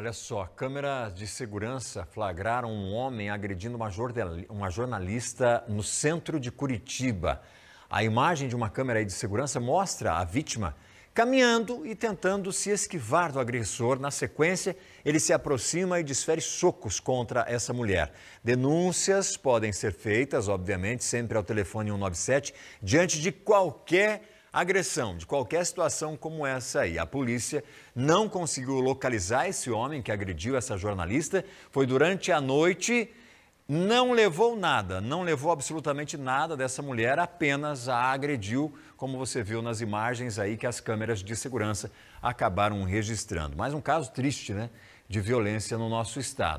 Olha só, câmeras de segurança flagraram um homem agredindo uma, jornalista no centro de Curitiba. A imagem de uma câmera de segurança mostra a vítima caminhando e tentando se esquivar do agressor. Na sequência, ele se aproxima e desfere socos contra essa mulher. Denúncias podem ser feitas, obviamente, sempre ao telefone 197, diante de qualquer agressão de qualquer situação como essa aí. A polícia não conseguiu localizar esse homem que agrediu essa jornalista. Foi durante a noite. Não levou nada, não levou absolutamente nada dessa mulher, apenas a agrediu, como você viu nas imagens aí que as câmeras de segurança acabaram registrando. Mais um caso triste, né? De violência no nosso estado.